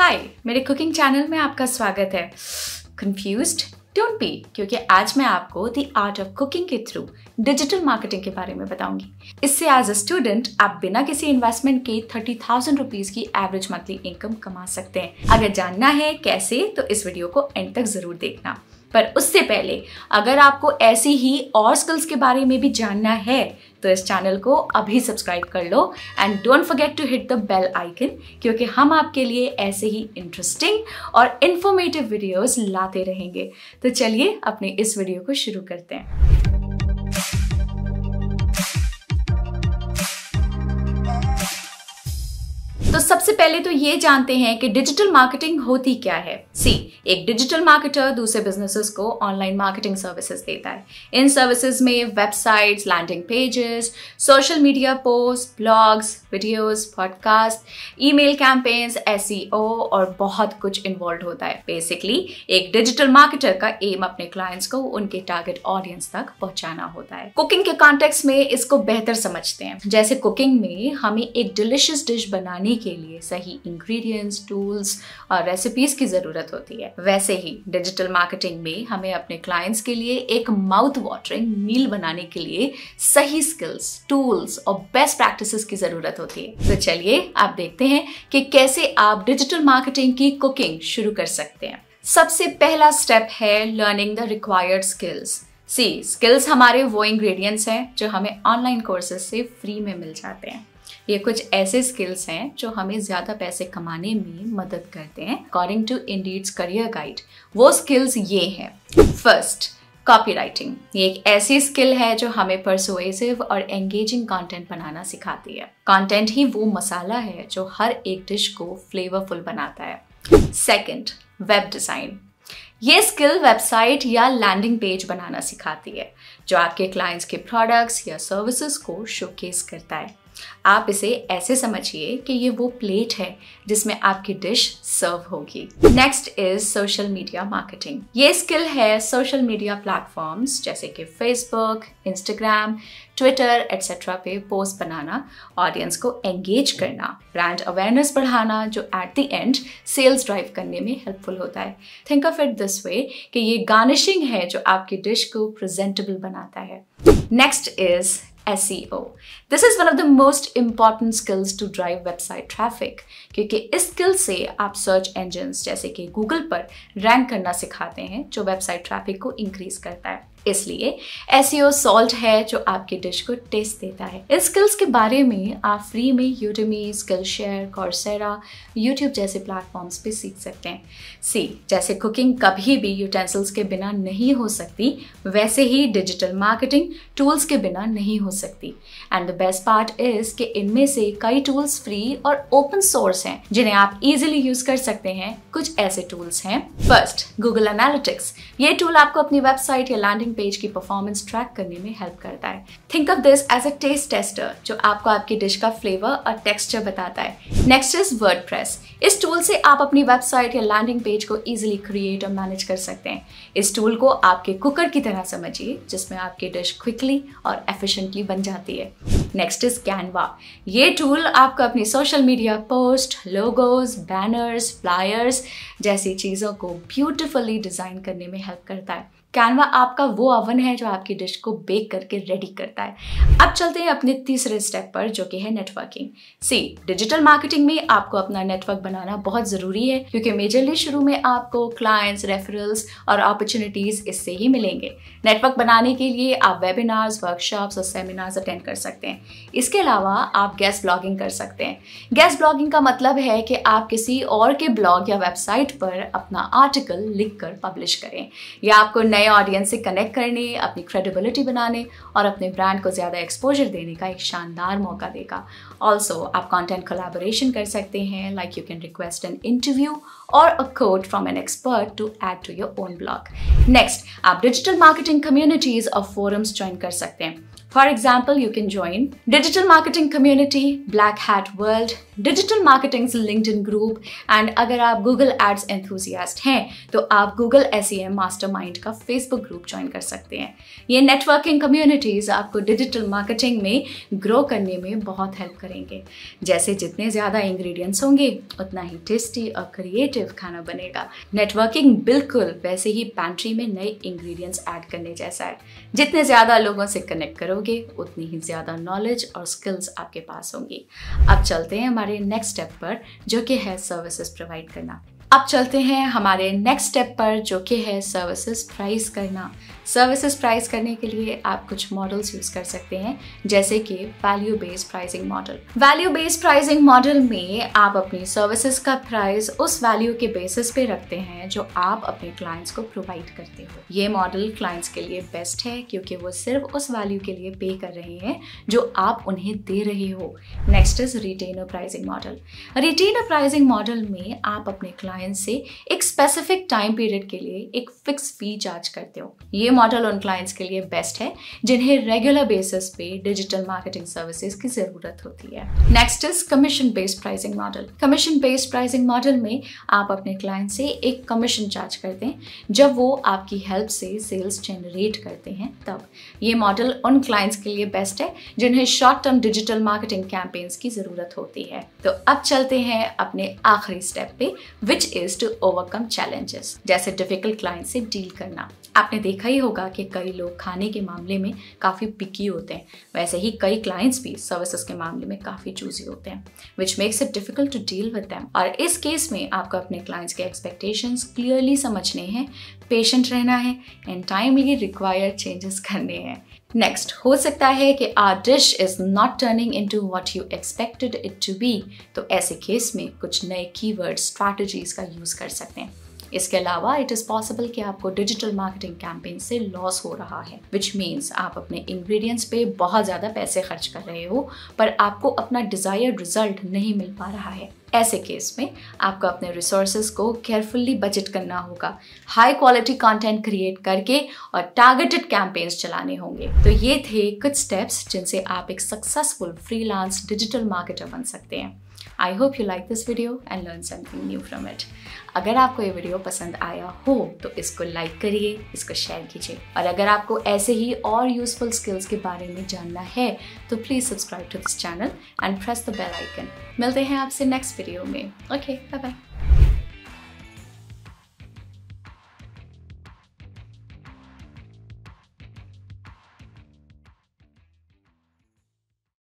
हाय मेरे cooking channel में आपका स्वागत है कंफ्यूज डोंट बी क्योंकि आज मैं आपको द आर्ट ऑफ कुकिंग के थ्रू डिजिटल मार्केटिंग के बारे में बताऊंगी इससे एज अ स्टूडेंट आप बिना किसी इन्वेस्टमेंट के थर्टी थाउजेंड रुपीज की एवरेज मंथली इनकम कमा सकते हैं अगर जानना है कैसे तो इस वीडियो को एंड तक जरूर देखना पर उससे पहले अगर आपको ऐसी ही और स्किल्स के बारे में भी जानना है तो इस चैनल को अभी सब्सक्राइब कर लो and don't forget to hit the bell icon क्योंकि हम आपके लिए ऐसे ही इंटरेस्टिंग और इन्फॉर्मेटिव वीडियोस लाते रहेंगे तो चलिए अपने इस वीडियो को शुरू करते हैं तो सबसे पहले तो ये जानते हैं कि डिजिटल मार्केटिंग होती क्या है सी एक डिजिटल मार्केटर दूसरे बिजनेसेस को ऑनलाइन मार्केटिंग सर्विसेज देता है इन सर्विसेज में websites landing pages social media post blogs videos podcast email campaigns एस और बहुत कुछ इन्वॉल्व होता है बेसिकली एक डिजिटल मार्केटर का एम अपने क्लाइंट्स को उनके टारगेट ऑडियंस तक पहुंचाना होता है कुकिंग के कॉन्टेक्स में इसको बेहतर समझते हैं जैसे कुकिंग में हमें एक डिलिशियस डिश बनाने के लिए सही इंग्रेडिएंट्स टूल्स और रेसिपीज़ की ज़रूरत होती है वैसे ही डिजिटल मार्केटिंग में हमें अपने क्लाइंट्स के लिए एक माउथ वाटरिंग मील बनाने के लिए सही स्किल्स टूल्स और बेस्ट प्रैक्टिसेस की ज़रूरत होती है तो चलिए आप देखते हैं कि कैसे आप डिजिटल मार्केटिंग की कुकिंग शुरू कर सकते हैं सबसे पहला स्टेप है learning the required skills see skills हमारे वो इंग्रेडिएंट्स हैं जो हमें ऑनलाइन कोर्सेज से फ्री में मिल जाते हैं ये कुछ ऐसे स्किल्स हैं जो हमें ज़्यादा पैसे कमाने में मदद करते हैं according to Indeed's career guide वो स्किल्स ये हैं फर्स्ट कॉपी राइटिंग ये एक ऐसी स्किल है जो हमें परसुएसिव और एंगेजिंग कंटेंट बनाना सिखाती है कंटेंट ही वो मसाला है जो हर एक डिश को फ्लेवरफुल बनाता है सेकंड वेब डिज़ाइन ये स्किल वेबसाइट या लैंडिंग पेज बनाना सिखाती है जो आपके क्लाइंट्स के प्रोडक्ट्स या सर्विसेज को शोकेस करता है आप इसे ऐसे समझिए कि ये वो प्लेट है जिसमें आपकी डिश सर्व होगी next is social media marketing ये स्किल है सोशल मीडिया प्लेटफॉर्म्स जैसे कि फेसबुक इंस्टाग्राम ट्विटर एट्सेट्रा पे पोस्ट बनाना ऑडियंस को एंगेज करना ब्रांड अवेयरनेस बढ़ाना जो at the end sales drive करने में हेल्पफुल होता है think of it this way कि ये गार्निशिंग है जो आपकी डिश को प्रेजेंटेबल बनाता है next is SEO. This is one of the most important skills to drive website traffic क्योंकि इस स्किल से आप सर्च इंजन्स जैसे कि गूगल पर रैंक करना सिखाते हैं जो वेबसाइट ट्रैफिक को इंक्रीज करता है इसलिए एस सॉल्ट e है जो आपकी डिश को टेस्ट देता है इन स्किल्स के बारे में आप फ्री में Udemy Skillshare Coursera YouTube जैसे प्लेटफॉर्म्स पे सीख सकते हैं सी जैसे कुकिंग कभी भी यूटेंसिल्स के बिना नहीं हो सकती वैसे ही डिजिटल मार्केटिंग टूल्स के बिना नहीं हो सकती and the best part is कि इनमें से कई टूल्स फ्री और ओपन सोर्स हैं जिन्हें आप इजिली यूज़ कर सकते हैं कुछ ऐसे टूल्स हैं फर्स्ट गूगल एनालिटिक्स ये टूल आपको अपनी वेबसाइट या लैंडिंग लैंडिंग पेज की परफॉर्मेंस ट्रैक करने में हेल्प करता है think of this as a taste tester जो आपको आपकी डिश का फ्लेवर और टेक्सचर बताता है नेक्स्ट इज वर्ड इस टूल से आप अपनी वेबसाइट या लैंडिंग पेज को इजिली क्रिएट और मैनेज कर सकते हैं इस टूल को आपके कुकर की तरह समझिए जिसमें आपकी डिश क्विकली और एफिशिएंटली बन जाती है नेक्स्ट इज कैनवा ये टूल आपको अपनी social media post logos banners flyers जैसी चीज़ों को ब्यूटिफुली डिज़ाइन करने में हेल्प करता है कैनवा आपका वो अवन है जो आपकी डिश को बेक करके रेडी करता है अब चलते हैं अपने तीसरे स्टेप पर जो कि है नेटवर्किंग सी डिजिटल मार्केटिंग में आपको अपना नेटवर्क बनाना बहुत ज़रूरी है क्योंकि मेजरली शुरू में आपको क्लाइंट्स रेफरल्स और अपॉर्चुनिटीज़ इससे ही मिलेंगे नेटवर्क बनाने के लिए आप वेबिनार्स वर्कशॉप्स और सेमिनार्स अटेंड कर सकते हैं इसके अलावा आप गेस्ट ब्लॉगिंग कर सकते हैं गेस्ट ब्लॉगिंग का मतलब है कि आप किसी और के ब्लॉग या वेबसाइट पर अपना आर्टिकल लिख कर पब्लिश करें या आपको नए ऑडियंस से कनेक्ट करने अपनी क्रेडिबिलिटी बनाने और अपने ब्रांड को ज़्यादा एक्सपोजर देने का एक शानदार मौका देगा ऑल्सो आप कॉन्टेंट कोलाबोरेशन कर सकते हैं like you can request an interview और a quote from an expert to add to your own blog next आप डिजिटल मार्केटिंग कम्युनिटीज़ और फोरम्स ज्वाइन कर सकते हैं for example you can join digital marketing community Black Hat World digital marketing से LinkedIn group and अगर आप Google Ads enthusiast हैं तो आप गूगल एस मास्टर माइंड का फेसबुक ग्रुप ज्वाइन कर सकते हैं ये नेटवर्किंग कम्युनिटीज़ आपको डिजिटल मार्केटिंग में ग्रो करने में बहुत हेल्प करेंगे जैसे जितने ज़्यादा इंग्रेडिएंट्स होंगे उतना ही टेस्टी और क्रिएटिव खाना बनेगा नेटवर्किंग बिल्कुल वैसे ही पैंट्री में नए इंग्रेडिएंट्स ऐड करने जैसा है जितने ज़्यादा लोगों से कनेक्ट करोगे उतनी ही ज़्यादा नॉलेज और स्किल्स आपके पास होंगी अब चलते हैं हमारे हमारे नेक्स्ट स्टेप पर जो कि है सर्विसेज प्रोवाइड करना अब चलते हैं हमारे नेक्स्ट स्टेप पर जो कि है सर्विसेज प्राइस करना सर्विसेज प्राइस करने के लिए आप कुछ मॉडल्स यूज कर सकते हैं जैसे कि value based pricing model value based pricing model में आप अपनी सर्विसेज का प्राइस उस वैल्यू के बेसिस पे रखते हैं जो आप अपने क्लाइंट्स को प्रोवाइड करते हो ये मॉडल क्लाइंट्स के लिए बेस्ट है क्योंकि वो सिर्फ उस वैल्यू के लिए पे कर रहे हैं जो आप उन्हें दे रहे हो next is retainer pricing model retainer pricing model में आप अपने क्लाइंट क्लाइंट से एक स्पेसिफिक टाइम पीरियड के लिए एक फिक्स फी चार्ज करते हो ये मॉडल उन क्लाइंट्स के लिए बेस्ट है जिन्हें रेगुलर बेसिस पे डिजिटल मार्केटिंग सर्विसेज की जरूरत होती है next is commission based pricing model commission based pricing model में आप अपने क्लाइंट से एक कमीशन चार्ज करते हैं जब वो आपकी हेल्प से सेल्स जनरेट करते हैं तब ये मॉडल उन क्लाइंट्स के लिए बेस्ट है जिन्हें short term digital marketing campaigns की ज़रूरत होती है तो अब चलते हैं अपने आखिरी स्टेप पे which is to overcome challenges जैसे डिफिकल्ट क्लाइंट से डील करना आपने देखा ही होगा कि कई लोग खाने के मामले में काफ़ी पिकी होते हैं वैसे ही कई क्लाइंट्स भी सर्विसेज के मामले में काफ़ी चूजी होते हैं which makes it difficult to deal with them और इस केस में आपको अपने क्लाइंट्स के एक्सपेक्टेशंस क्लियरली समझने हैं पेशेंट रहना है एंड टाइमली रिक्वायर्ड चेंजेस करने हैं नेक्स्ट हो सकता है कि our dish is not turning into what you expected it to be तो ऐसे केस में कुछ नए कीवर्ड स्ट्रैटेजीज का यूज़ कर सकते हैं इसके अलावा इट इज़ पॉसिबल कि आपको डिजिटल मार्केटिंग कैंपेन से लॉस हो रहा है विच मीन्स आप अपने इंग्रेडिएंट्स पे बहुत ज़्यादा पैसे खर्च कर रहे हो पर आपको अपना डिज़ायर्ड रिजल्ट नहीं मिल पा रहा है ऐसे केस में आपको अपने रिसोर्सेज को केयरफुल्ली बजट करना होगा हाई क्वालिटी कंटेंट क्रिएट करके और टारगेटेड कैंपेन्स चलाने होंगे तो ये थे कुछ स्टेप्स जिनसे आप एक सक्सेसफुल फ्रीलांस डिजिटल मार्केटर बन सकते हैं I hope you like this video and learn something new from it अगर आपको ये वीडियो पसंद आया हो तो इसको लाइक करिए इसको शेयर कीजिए और अगर आपको ऐसे ही और यूजफुल स्किल्स के बारे में जानना है तो please subscribe to this channel and press the bell icon मिलते हैं आपसे नेक्स्ट वीडियो में ओके बाय बाय